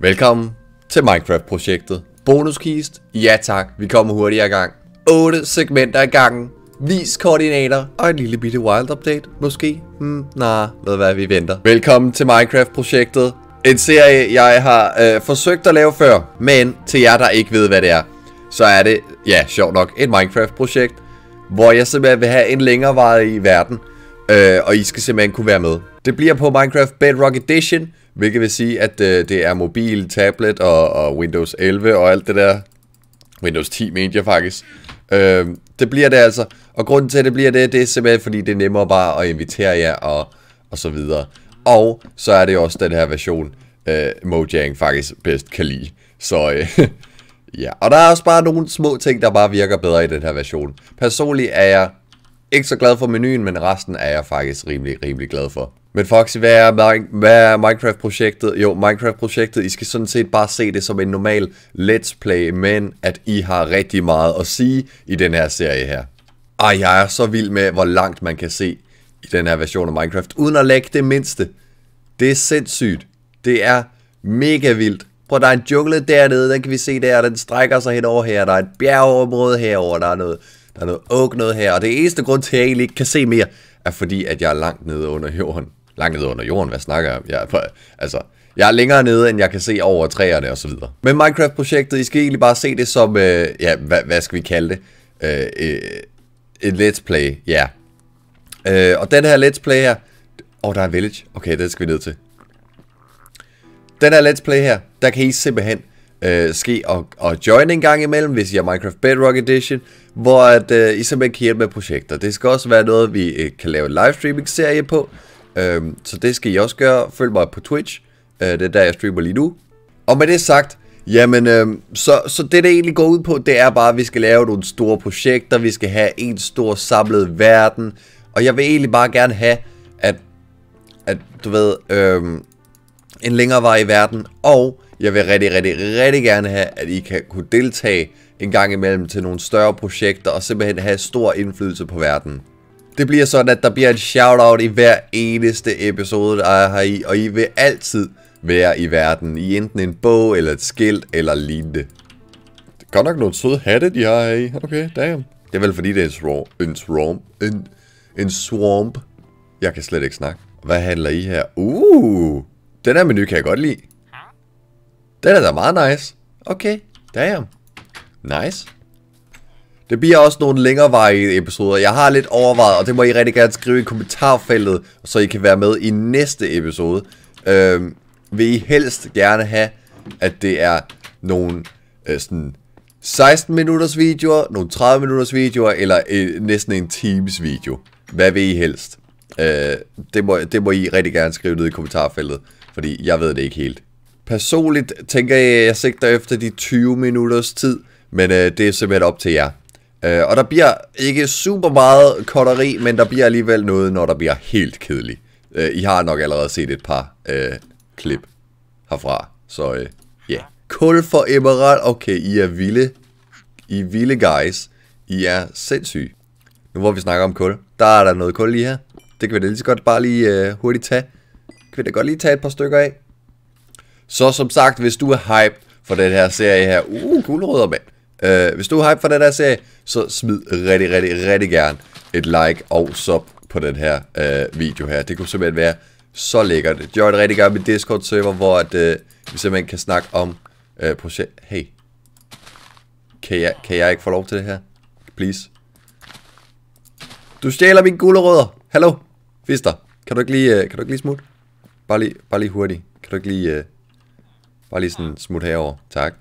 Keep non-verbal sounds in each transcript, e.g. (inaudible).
Velkommen til Minecraft-projektet. Bonuskist? Ja tak, vi kommer hurtigere i gang. 8 segmenter i gangen. Vis koordinater og en lille bitte wild update, måske? Hmm, nah, ved hvad vi venter. Velkommen til Minecraft-projektet. En serie, jeg har øh, forsøgt at lave før, men til jer, der ikke ved, hvad det er, så er det, ja, sjovt nok, et Minecraft-projekt, hvor jeg simpelthen vil have en længere i verden, øh, og I skal simpelthen kunne være med. Det bliver på Minecraft Bedrock Edition, Hvilket vil sige, at øh, det er mobil, tablet og, og Windows 11 og alt det der. Windows 10 mente jeg faktisk. Øh, det bliver det altså. Og grunden til, at det bliver det, det er simpelthen, fordi det er nemmere bare at invitere jer og, og så videre. Og så er det også den her version, øh, Mojang faktisk bedst kan lide. Så øh, (laughs) ja, og der er også bare nogle små ting, der bare virker bedre i den her version. Personligt er jeg ikke så glad for menuen, men resten er jeg faktisk rimelig, rimelig glad for. Men Foxy, hvad er, hvad er Minecraft-projektet? Jo, Minecraft-projektet, I skal sådan set bare se det som en normal let's play, men at I har rigtig meget at sige i den her serie her. Ej, jeg er så vild med, hvor langt man kan se i den her version af Minecraft, uden at lægge det mindste. Det er sindssygt. Det er mega vildt. Prøv, der er en jungle dernede, den kan vi se der, den strækker sig hen over her, der er et bjergeområde herover, der er noget, der er noget oak noget her, og det eneste grund til, at jeg egentlig ikke kan se mere, er fordi, at jeg er langt nede under jorden langt ned under jorden, hvad snakker jeg om? Jeg, for, altså, jeg er længere nede, end jeg kan se over træerne osv. Men Minecraft-projektet, I skal egentlig bare se det som, øh, ja, hvad, hvad skal vi kalde det? Øh, øh, et let's play, ja. Øh, og den her let's play her, åh, oh, der er village, okay, det skal vi ned til. Den her let's play her, der kan I simpelthen øh, ske og, og join en gang imellem, hvis I har Minecraft Bedrock Edition, hvor at, øh, I simpelthen kan hjælpe med projekter. Det skal også være noget, vi øh, kan lave en livestreaming-serie på, Øhm, så det skal I også gøre. Følg mig på Twitch. Øh, det er der, jeg streamer lige nu. Og med det sagt, jamen, øhm, så, så det, det egentlig går ud på, det er bare, at vi skal lave nogle store projekter. Vi skal have en stor samlet verden. Og jeg vil egentlig bare gerne have, at, at du ved, øhm, en længere vej i verden. Og jeg vil rigtig, rigtig, rigtig gerne have, at I kan kunne deltage en gang imellem til nogle større projekter og simpelthen have stor indflydelse på verden. Det bliver sådan, at der bliver en shout-out i hver eneste episode, der er her i, og I vil altid være i verden, i enten en bog, eller et skilt, eller lignende. Det er godt nok nogle søde hatte, de har her i. Okay, damn. Det er vel fordi, det er en swarm. En swamp. En, en swamp. Jeg kan slet ikke snakke. Hvad handler I her? Uh, den her menu kan jeg godt lide. Den er da meget nice. Okay, damn. Nice. Det bliver også nogle længerevarige episoder. Jeg har lidt overvejet, og det må I rigtig gerne skrive i kommentarfeltet, så I kan være med i næste episode. Øhm, vil I helst gerne have, at det er nogle øh, sådan 16 minutters videoer, nogle 30 minutters videoer, eller øh, næsten en times video? Hvad vil I helst? Øh, det, må, det må I rigtig gerne skrive ned i kommentarfeltet, fordi jeg ved det ikke helt. Personligt tænker jeg, at jeg sigter efter de 20 minutters tid, men øh, det er simpelthen op til jer. Øh, og der bliver ikke super meget kotteri, men der bliver alligevel noget, når der bliver helt kedeligt. Øh, I har nok allerede set et par øh, klip herfra, så øh, ja. Yeah. Kul for Emerald, okay, I er vilde. I er vilde guys. I er sindssyge. Nu hvor vi snakker om kul, der er der noget kul lige her. Det kan vi da lige så godt bare lige øh, hurtigt tage. Kan vi da godt lige tage et par stykker af. Så som sagt, hvis du er hype for den her serie her, uh, guldrødder mand Øh, hvis du er hype for den her serie, så smid rigtig, rigtig, rigtig gerne et like og sub på den her øh, video her. Det kunne simpelthen være så lækkert. Det gør det rigtig gerne med Discord-server, hvor at, øh, vi simpelthen kan snakke om øh, projekt... Hey, kan jeg, kan jeg ikke få lov til det her? Please. Du stjæler mine gulerødder. Hallo? Fister, kan du ikke lige, øh, kan du ikke lige smutte? Bare lige, bare lige hurtigt. Kan du ikke lige, øh, bare lige sådan smutte herover? Tak.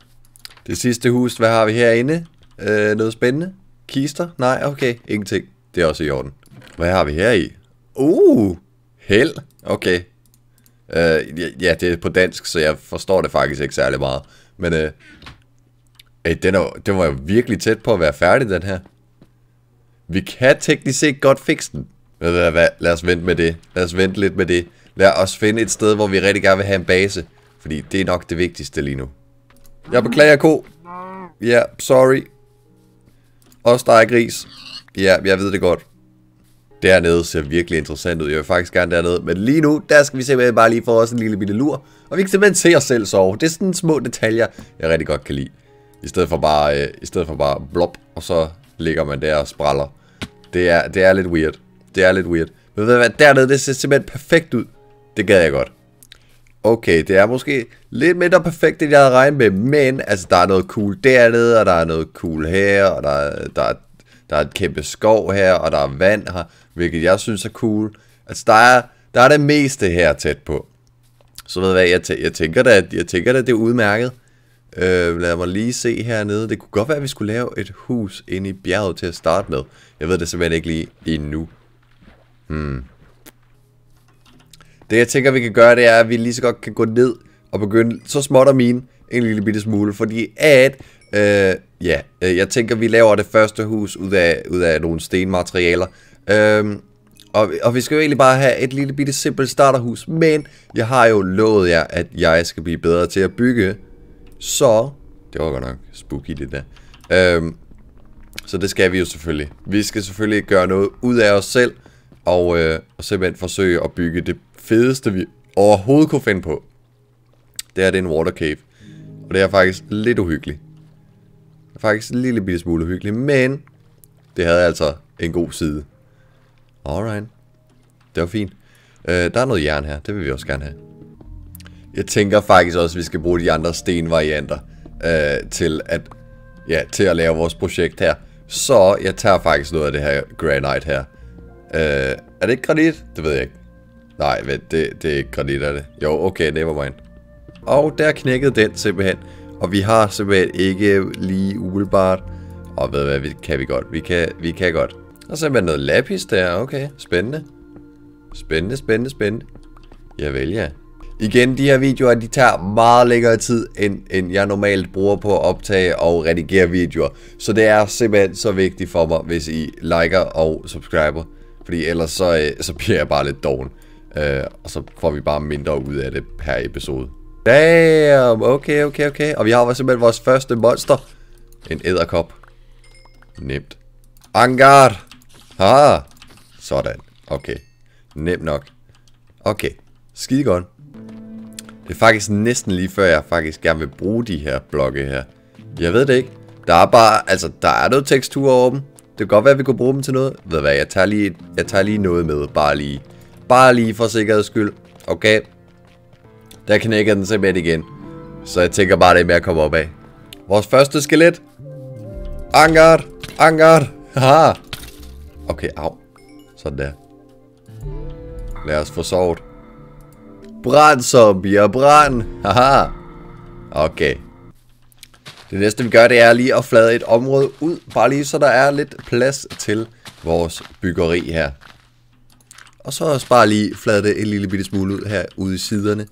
Det sidste hus, hvad har vi herinde? Øh, noget spændende? Kister? Nej, okay, ingenting. Det er også i orden. Hvad har vi her i? Uh, held. Okay. Øh, ja, det er på dansk, så jeg forstår det faktisk ikke særlig meget. Men øh, øh, den, er, den var jo virkelig tæt på at være færdig, den her. Vi kan teknisk set godt fikse den. Hvad, hvad, hvad, lad os vente med det. Lad os vente lidt med det. Lad os finde et sted, hvor vi rigtig gerne vil have en base. Fordi det er nok det vigtigste lige nu. Jeg beklager, ko. Ja, yeah, sorry. Også der er gris. Ja, yeah, jeg ved det godt. Dernede ser virkelig interessant ud. Jeg vil faktisk gerne dernede. Men lige nu, der skal vi simpelthen bare lige få os en lille bitte lur. Og vi kan simpelthen se os selv sove. Det er sådan små detaljer, jeg rigtig godt kan lide. I stedet for bare, øh, i stedet for bare blop, og så ligger man der og spraller. Det er, det er lidt weird. Det er lidt weird. Men ved du hvad, dernede, det ser simpelthen perfekt ud. Det gad jeg godt okay, det er måske lidt mindre perfekt, end jeg havde regnet med, men altså, der er noget cool dernede, og der er noget cool her, og der, der, der er et kæmpe skov her, og der er vand her, hvilket jeg synes er cool. Altså, der er, der er det meste her tæt på. Så ved du hvad, jeg, jeg tænker da, jeg tænker da, det er udmærket. Øh, lad mig lige se hernede. Det kunne godt være, at vi skulle lave et hus inde i bjerget til at starte med. Jeg ved det simpelthen ikke lige endnu. Hmm. Det jeg tænker, vi kan gøre, det er, at vi lige så godt kan gå ned og begynde så småt og mine en lille bitte smule, fordi at, øh, ja, øh, jeg tænker, vi laver det første hus ud af, ud af nogle stenmaterialer. Øh, og, og vi skal jo egentlig bare have et lille bitte simpelt starterhus, men jeg har jo lovet jer, at jeg skal blive bedre til at bygge, så, det var godt nok spooky det der, Øhm, så det skal vi jo selvfølgelig. Vi skal selvfølgelig gøre noget ud af os selv, og, øh, og simpelthen forsøge at bygge det fedeste, vi overhovedet kunne finde på, det er, det er en water cave. Og det er faktisk lidt uhyggeligt. Det er faktisk en lille bitte smule uhyggeligt, men det havde altså en god side. Alright. Det var fint. Øh, der er noget jern her, det vil vi også gerne have. Jeg tænker faktisk også, at vi skal bruge de andre stenvarianter øh, til at ja, til at lave vores projekt her. Så jeg tager faktisk noget af det her granite her. Øh, er det ikke granit? Det ved jeg ikke. Nej, vent, det, det er ikke det? Jo, okay, nevermind. Og der knækkede den simpelthen. Og vi har simpelthen ikke lige umiddelbart... Og ved hvad, vi kan vi godt. Vi kan, vi kan godt. Og er noget lapis der, okay. Spændende. Spændende, spændende, spændende. Jeg vælger. Igen, de her videoer, de tager meget længere tid, end, end jeg normalt bruger på at optage og redigere videoer. Så det er simpelthen så vigtigt for mig, hvis I liker og subscriber. Fordi ellers så, øh, så bliver jeg bare lidt doven. Øh, og så får vi bare mindre ud af det per episode. Damn, okay, okay, okay. Og vi har simpelthen vores første monster. En æderkop. Nemt. Angar! Ha! Sådan. Okay. Nemt nok. Okay. Skide godt. Det er faktisk næsten lige før, jeg faktisk gerne vil bruge de her blokke her. Jeg ved det ikke. Der er bare, altså, der er noget tekstur over dem. Det kan godt være, at vi kunne bruge dem til noget. Ved hvad, jeg tager lige, jeg tager lige noget med, bare lige Bare lige for sikkerheds skyld. Okay. Der knækker den simpelthen igen. Så jeg tænker bare, det er med at komme op af. Vores første skelet. Angar! Angar! Haha. Okay, au. Sådan der. Lad os få sovet. Brænd, zombier, brænd. Haha. Okay. Det næste vi gør, det er lige at flade et område ud. Bare lige så der er lidt plads til vores byggeri her. Og så også bare lige flade det en lille bitte smule ud her ude i siderne.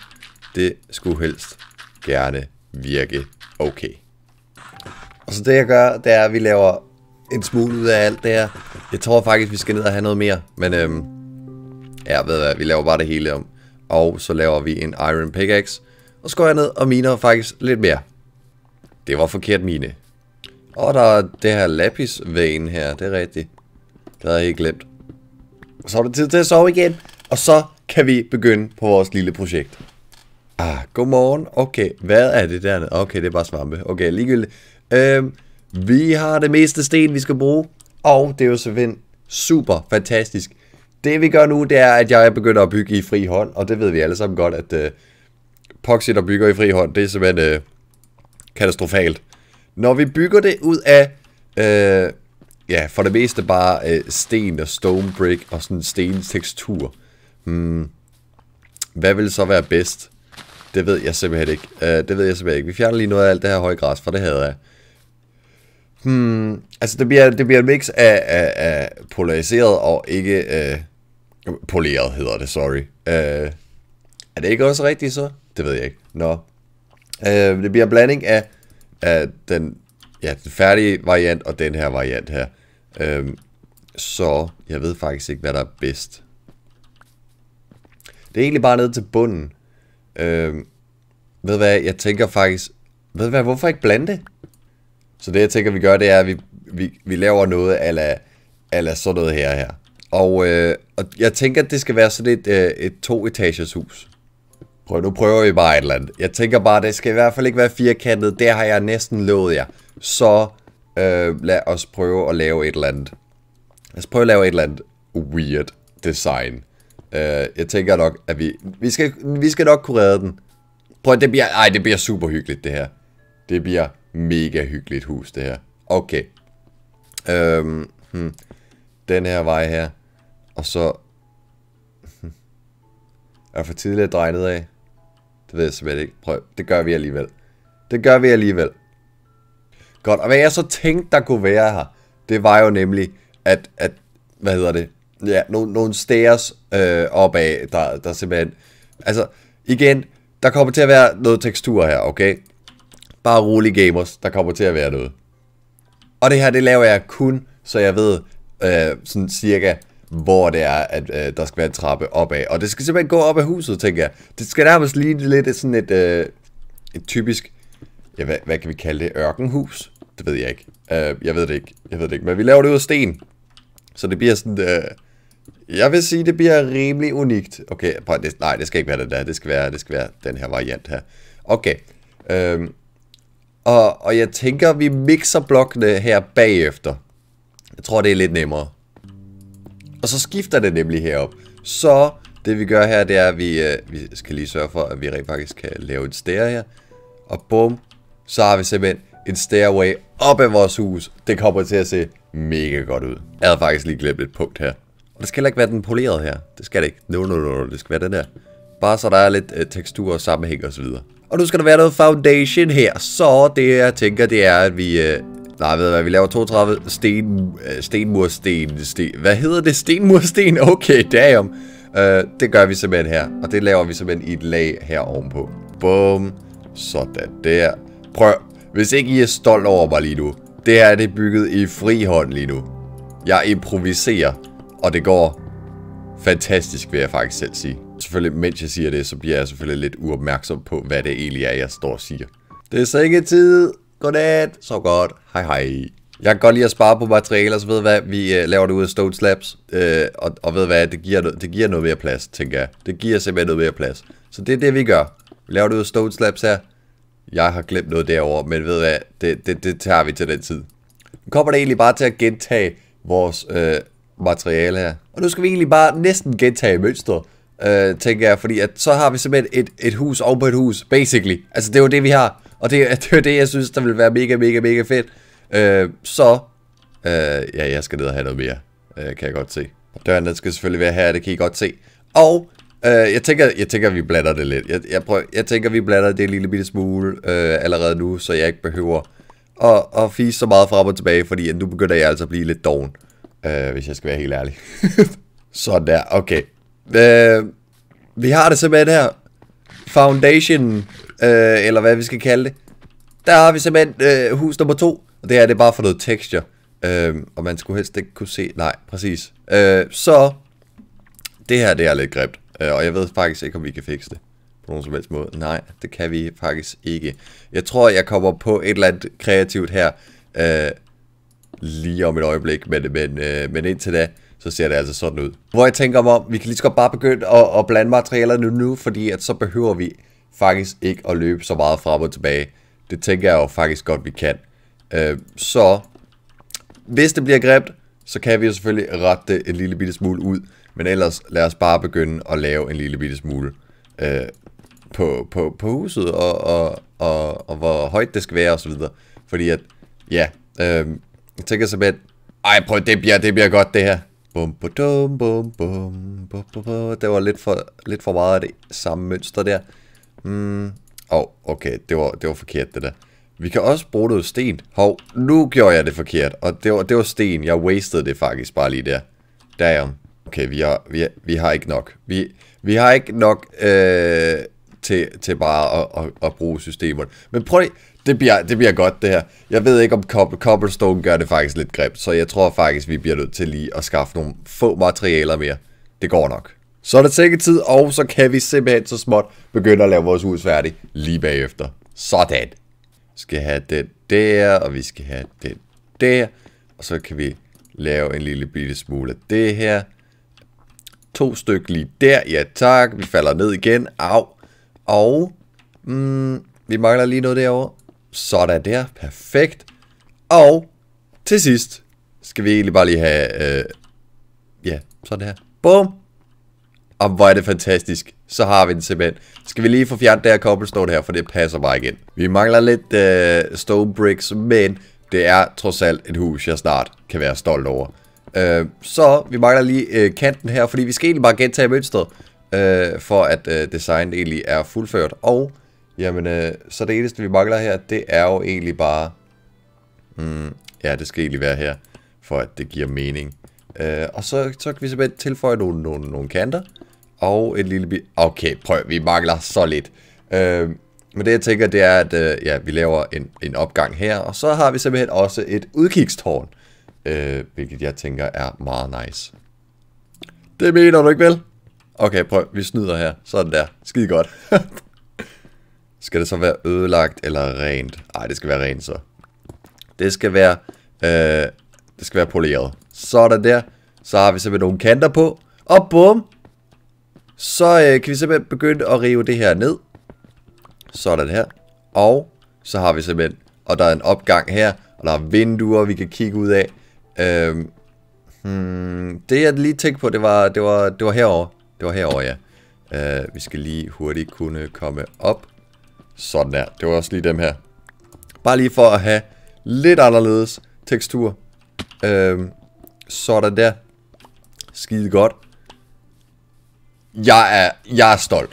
Det skulle helst gerne virke okay. Og så det jeg gør, det er, at vi laver en smule ud af alt det her. Jeg tror faktisk, vi skal ned og have noget mere. Men øhm, ja, ved hvad, vi laver bare det hele om. Og så laver vi en iron pickaxe. Og så går jeg ned og miner faktisk lidt mere. Det var forkert mine. Og der er det her lapis vein her, det er rigtigt. Det havde jeg ikke glemt. Så er det tid til at sove igen, og så kan vi begynde på vores lille projekt. Ah, godmorgen. Okay, hvad er det dernede? Okay, det er bare svampe. Okay, ligegyldigt. Øhm, vi har det meste sten, vi skal bruge, og det er jo selvfølgelig super fantastisk. Det vi gør nu, det er, at jeg begynder at bygge i fri hånd, og det ved vi alle sammen godt, at øh, Poxy, der bygger i fri hånd, det er simpelthen øh, katastrofalt. Når vi bygger det ud af øh, ja, for det meste bare øh, sten og stone brick og sådan tekstur. Hmm. Hvad vil så være bedst? Det ved jeg simpelthen ikke. Uh, det ved jeg simpelthen ikke. Vi fjerner lige noget af alt det her høje græs, for det havde jeg. Hmm, altså det bliver, det bliver en mix af, af, af polariseret og ikke... Uh, poleret hedder det, sorry. Uh, er det ikke også rigtigt så? Det ved jeg ikke. Nå. Uh, det bliver en blanding af, af den, ja, den færdige variant og den her variant her. Øhm, så jeg ved faktisk ikke, hvad der er bedst. Det er egentlig bare ned til bunden. Øhm, ved hvad, jeg tænker faktisk... Ved hvad, hvorfor ikke blande det? Så det, jeg tænker, vi gør, det er, at vi, vi, vi laver noget ala, ala sådan noget her her. Og, øh, og jeg tænker, at det skal være sådan et, øh, et to etages hus. Prøv, nu prøver vi bare et eller andet. Jeg tænker bare, det skal i hvert fald ikke være firkantet. Det har jeg næsten lovet jer. Så øh, lad os prøve at lave et eller andet. Lad os prøve at lave et eller andet weird design. Øh, jeg tænker nok, at vi, vi, skal, vi skal nok kunne redde den. Prøv, det bliver, ej, det bliver super hyggeligt, det her. Det bliver mega hyggeligt hus, det her. Okay. Øhm, hmm. Den her vej her. Og så... Hmm. Er for tidligt at dreje af? Det ved jeg simpelthen ikke. Prøv, det gør vi alligevel. Det gør vi alligevel. Godt, og hvad jeg så tænkte, der kunne være her, det var jo nemlig, at, at hvad hedder det, ja, nogle, nogle stairs øh, opad, der, der simpelthen, altså, igen, der kommer til at være noget tekstur her, okay? Bare rolig gamers, der kommer til at være noget. Og det her, det laver jeg kun, så jeg ved øh, sådan cirka, hvor det er, at øh, der skal være en trappe opad. Og det skal simpelthen gå op ad huset, tænker jeg. Det skal nærmest lige lidt sådan et, øh, et typisk, ja, hvad, hvad kan vi kalde det, ørkenhus? Det ved jeg ikke. Uh, jeg ved det ikke. Jeg ved det ikke. Men vi laver det ud af sten. Så det bliver sådan... Uh, jeg vil sige, det bliver rimelig unikt. Okay, prøv, det, nej, det skal ikke være det der. Det skal være, det skal være den her variant her. Okay. Uh, og, og jeg tænker, vi mixer blokkene her bagefter. Jeg tror, det er lidt nemmere. Og så skifter det nemlig herop. Så det vi gør her, det er, at vi, uh, vi skal lige sørge for, at vi rent faktisk kan lave et stær her. Og bum, så har vi simpelthen en stairway op ad vores hus. Det kommer til at se mega godt ud. Jeg havde faktisk lige glemt et punkt her. Og det skal heller ikke være den polerede her. Det skal det ikke. No, no, no, no. Det skal være den der. Bare så der er lidt øh, tekstur og sammenhæng osv. Og, og nu skal der være noget foundation her. Så det jeg tænker, det er, at vi... Øh, nej, ved du hvad, vi laver 32 sten... Øh, stenmursten... Sten, hvad hedder det? Stenmursten? (laughs) Okay, damn. Øh, det gør vi simpelthen her. Og det laver vi simpelthen i et lag her ovenpå. Bum. Sådan der. Prøv hvis ikke I er stolt over mig lige nu, det er det bygget i fri hånd lige nu. Jeg improviserer, og det går fantastisk, vil jeg faktisk selv sige. Selvfølgelig, mens jeg siger det, så bliver jeg selvfølgelig lidt uopmærksom på, hvad det egentlig er, jeg står og siger. Det er sengetid. Godnat. Så godt. Hej hej. Jeg kan godt lide at spare på materialer, så ved hvad, vi øh, laver det ud af stone slabs, øh, og, og ved hvad, det giver, det giver noget mere plads, tænker jeg. Det giver simpelthen noget mere plads. Så det er det, vi gør. Vi laver det ud af stone slabs her, jeg har glemt noget derovre, men ved hvad, det, det, det tager vi til den tid. Nu kommer det egentlig bare til at gentage vores øh, materiale her. Og nu skal vi egentlig bare næsten gentage mønstret, øh, tænker jeg, fordi at så har vi simpelthen et, et hus oven på et hus, basically. Altså det er jo det, vi har, og det, (laughs) det er jo det, jeg synes, der vil være mega, mega, mega fedt. Øh, så, øh, ja, jeg skal ned og have noget mere, øh, kan jeg godt se. Døren, den skal selvfølgelig være her, det kan I godt se. Og Uh, jeg, tænker, jeg tænker, vi blander det lidt. Jeg, jeg, prøver, jeg tænker, vi blander det en lille bitte smule uh, allerede nu, så jeg ikke behøver at, at fise så meget frem og tilbage, fordi nu begynder jeg altså at blive lidt doven, uh, hvis jeg skal være helt ærlig. (laughs) Sådan der, okay. Uh, vi har det simpelthen her. Foundation, uh, eller hvad vi skal kalde det. Der har vi simpelthen uh, hus nummer to. Og det her det er bare for noget texture. Uh, og man skulle helst ikke kunne se... Nej, præcis. Uh, så det her det er lidt grimt. Øh, og jeg ved faktisk ikke, om vi kan fikse det på nogen som helst måde. Nej, det kan vi faktisk ikke. Jeg tror, jeg kommer på et eller andet kreativt her øh, lige om et øjeblik, men, men, øh, men indtil da, så ser det altså sådan ud. Hvor jeg tænker mig, vi kan lige så godt bare begynde at, at blande materialerne nu, fordi at så behøver vi faktisk ikke at løbe så meget frem og tilbage. Det tænker jeg jo faktisk godt, vi kan. Øh, så hvis det bliver grebt, så kan vi jo selvfølgelig rette det en lille bitte smule ud. Men ellers lad os bare begynde at lave en lille bitte smule øh, på, på, på huset, og, og, og, og hvor højt det skal være osv. Fordi at, ja, øh, jeg tænker at, ej prøv, det bliver, det bliver godt det her. Bum, bum, bum, bum, bum, bum, Det var lidt for, lidt for meget af det samme mønster der. Mm. Oh, okay, det var, det var forkert det der. Vi kan også bruge noget sten. Hov, nu gjorde jeg det forkert. Og det var, det var sten. Jeg wastede det faktisk bare lige der. Damn okay, vi har, vi, vi har ikke nok. Vi, vi har ikke nok øh, til, til bare at, at, at bruge systemet. Men prøv lige, det bliver, det bliver godt det her. Jeg ved ikke, om Cobblestone gør det faktisk lidt grimt, så jeg tror faktisk, vi bliver nødt til lige at skaffe nogle få materialer mere. Det går nok. Så er det sikkert tid, og så kan vi simpelthen så småt begynde at lave vores hus færdig lige bagefter. Sådan. Vi skal have den der, og vi skal have den der. Og så kan vi lave en lille bitte smule af det her. To stykke lige der. Ja tak. Vi falder ned igen. Au. Og mm, vi mangler lige noget derovre. Sådan der. Perfekt. Og til sidst skal vi egentlig bare lige have... Øh, ja, sådan her. Bum. Og hvor er det fantastisk. Så har vi den simpelthen. Skal vi lige få fjernet det her cobblestone her, for det passer bare igen. Vi mangler lidt øh, stone bricks, men det er trods alt et hus, jeg snart kan være stolt over. Øh, så vi mangler lige øh, kanten her, fordi vi skal egentlig bare gentage mønstret, øh, for at øh, designet egentlig er fuldført. Og, jamen, øh, så det eneste vi mangler her, det er jo egentlig bare... Mm, ja, det skal egentlig være her, for at det giver mening. Øh, og så, så kan vi simpelthen tilføje nogle, nogle, nogle kanter, og et lille bit... Okay, prøv, vi mangler så lidt. Øh, men det jeg tænker, det er, at øh, ja, vi laver en, en opgang her, og så har vi simpelthen også et udkigstårn. Øh, øh, hvilket jeg tænker er meget nice. Det mener du ikke vel? Okay, prøv, vi snyder her. Sådan der. Skide godt. (laughs) skal det så være ødelagt eller rent? Nej, det skal være rent så. Det skal være, øh, det skal være poleret. Sådan der. Så har vi simpelthen nogle kanter på. Og bum! Så øh, kan vi simpelthen begynde at rive det her ned. Sådan her. Og så har vi simpelthen, og der er en opgang her, og der er vinduer, vi kan kigge ud af. Øhm, hmm, det jeg lige tænkte på, det var, det var, det var herover. Det var herover, ja. Øh, vi skal lige hurtigt kunne komme op. Sådan der. Det var også lige dem her. Bare lige for at have lidt anderledes tekstur. Øhm, sådan der. Skide godt. Jeg er, jeg er stolt.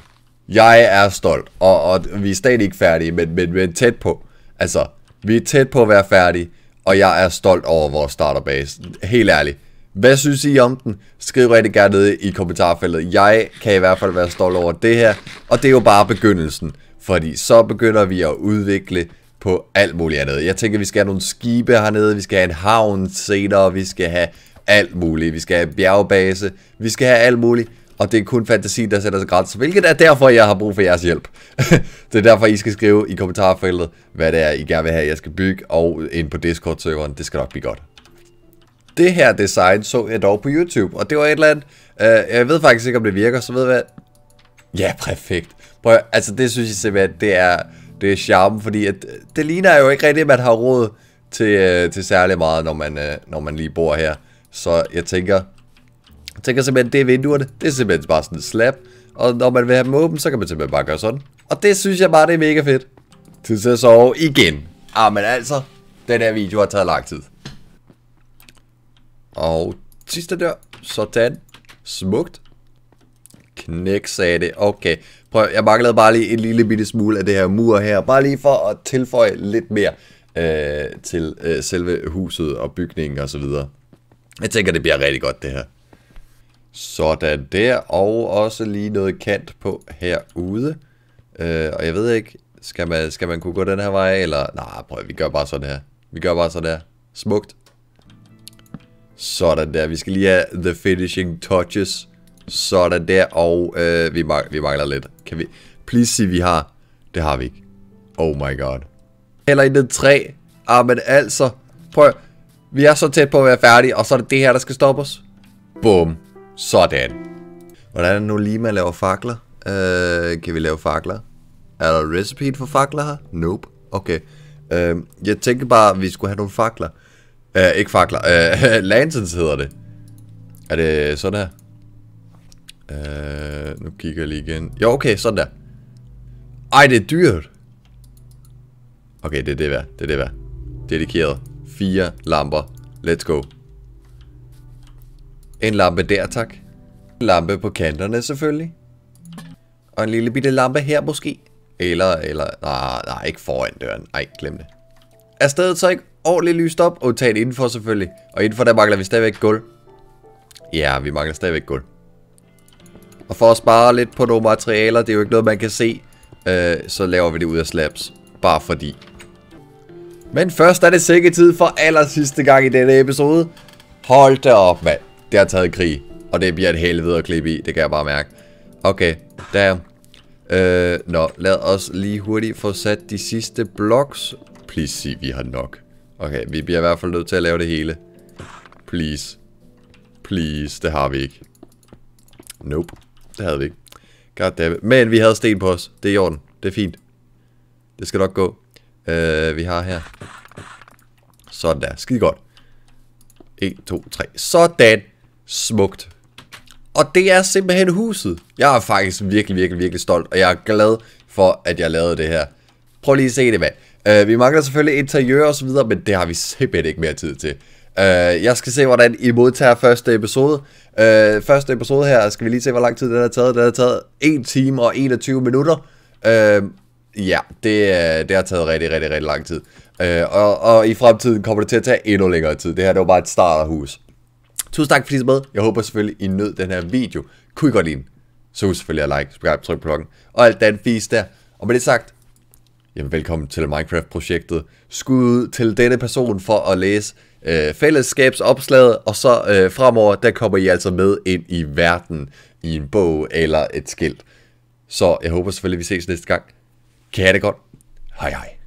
Jeg er stolt. Og, og vi er stadig ikke færdige, men, men, men tæt på. Altså, vi er tæt på at være færdige og jeg er stolt over vores starterbase. Helt ærligt. Hvad synes I om den? Skriv rigtig gerne ned i kommentarfeltet. Jeg kan i hvert fald være stolt over det her, og det er jo bare begyndelsen, fordi så begynder vi at udvikle på alt muligt andet. Jeg tænker, vi skal have nogle skibe hernede, vi skal have en havn senere, vi skal have alt muligt. Vi skal have bjergbase, vi skal have alt muligt og det er kun fantasi, der sætter sig grænser, hvilket er derfor, jeg har brug for jeres hjælp. (laughs) det er derfor, I skal skrive i kommentarfeltet, hvad det er, I gerne vil have, jeg skal bygge, og ind på Discord-serveren, det skal nok blive godt. Det her design så jeg dog på YouTube, og det var et eller andet, øh, jeg ved faktisk ikke, om det virker, så ved hvad? Ja, perfekt. Prøv, altså det synes jeg simpelthen, det er, det er charme, fordi at, øh, det ligner jo ikke rigtigt, at man har råd til, øh, til særlig meget, når man, øh, når man lige bor her. Så jeg tænker, jeg tænker simpelthen, det er vinduerne. Det er simpelthen bare sådan en slap. Og når man vil have dem åben, så kan man simpelthen bare gøre sådan. Og det synes jeg bare, det er mega fedt. til at sove igen. Ah, men altså, den her video har taget lang tid. Og sidste dør. Sådan. Smukt. Knæk, sagde det. Okay. Prøv, jeg manglede bare lige en lille bitte smule af det her mur her. Bare lige for at tilføje lidt mere øh, til øh, selve huset og bygningen osv. Og så jeg tænker, det bliver rigtig godt det her. Sådan der, og også lige noget kant på herude. Øh, og jeg ved ikke, skal man, skal man kunne gå den her vej, eller... Nej, prøv vi gør bare sådan her. Vi gør bare sådan her. Smukt. Sådan der, vi skal lige have the finishing touches. Sådan der, og øh, vi, mangler, vi mangler lidt. Kan vi... Please sige, vi har... Det har vi ikke. Oh my god. Eller i den træ. Ah, men altså. Prøv Vi er så tæt på at være færdige, og så er det det her, der skal stoppe os. Boom. Sådan. Hvordan er det nu lige med at lave fakler? Øh, kan vi lave fakler? Er der recipe for fakler her? Nope. Okay. Øh, jeg tænkte bare, at vi skulle have nogle fakler. Øh, ikke fakler. Øh, (laughs) lanterns hedder det. Er det sådan her? Øh, nu kigger jeg lige igen. Jo, okay, sådan der. Ej, det er dyrt. Okay, det er det værd. Det er det værd. Dedikeret. Fire lamper. Let's go. En lampe der, tak. En lampe på kanterne, selvfølgelig. Og en lille bitte lampe her, måske. Eller, eller, nej, nej, ikke foran døren. Ej, glem det. Er stedet så ikke ordentligt lyst op? Og det indenfor, selvfølgelig. Og indenfor, der mangler vi stadigvæk gulv. Ja, vi mangler stadigvæk gulv. Og for at spare lidt på nogle materialer, det er jo ikke noget, man kan se, øh, så laver vi det ud af slabs. Bare fordi. Men først er det sikkert tid for aller sidste gang i denne episode. Hold da op, mand. Det har taget krig. Og det bliver et helvede at klippe i. Det kan jeg bare mærke. Okay, der øh, Nå, lad os lige hurtigt få sat de sidste blocks. Please sig, vi har nok. Okay, vi bliver i hvert fald nødt til at lave det hele. Please. Please, det har vi ikke. Nope, det havde vi ikke. Goddammit. Men vi havde sten på os. Det er i orden. Det er fint. Det skal nok gå. Øh, vi har her. Sådan der. Skide godt. 1, 2, 3. Sådan smukt. Og det er simpelthen huset. Jeg er faktisk virkelig, virkelig, virkelig stolt, og jeg er glad for, at jeg lavede det her. Prøv lige at se det, mand. Uh, vi mangler selvfølgelig interiør og så videre, men det har vi simpelthen ikke mere tid til. Uh, jeg skal se, hvordan I modtager første episode. Uh, første episode her, skal vi lige se, hvor lang tid den har taget. Den har taget 1 time og 21 minutter. Uh, ja, det, det har taget rigtig, rigtig, rigtig lang tid. Uh, og, og i fremtiden kommer det til at tage endnu længere tid. Det her, det var bare et starterhus. Tusind tak, fordi I så med. Jeg håber selvfølgelig, I nød den her video. Kunne I godt lide den? Så husk selvfølgelig at like, subscribe, tryk på klokken og alt det andet fis der. Og med det sagt, jamen velkommen til Minecraft-projektet. Skud til denne person for at læse øh, fællesskabsopslaget, og så øh, fremover, der kommer I altså med ind i verden i en bog eller et skilt. Så jeg håber selvfølgelig, vi ses næste gang. Kan I have det godt. Hej hej.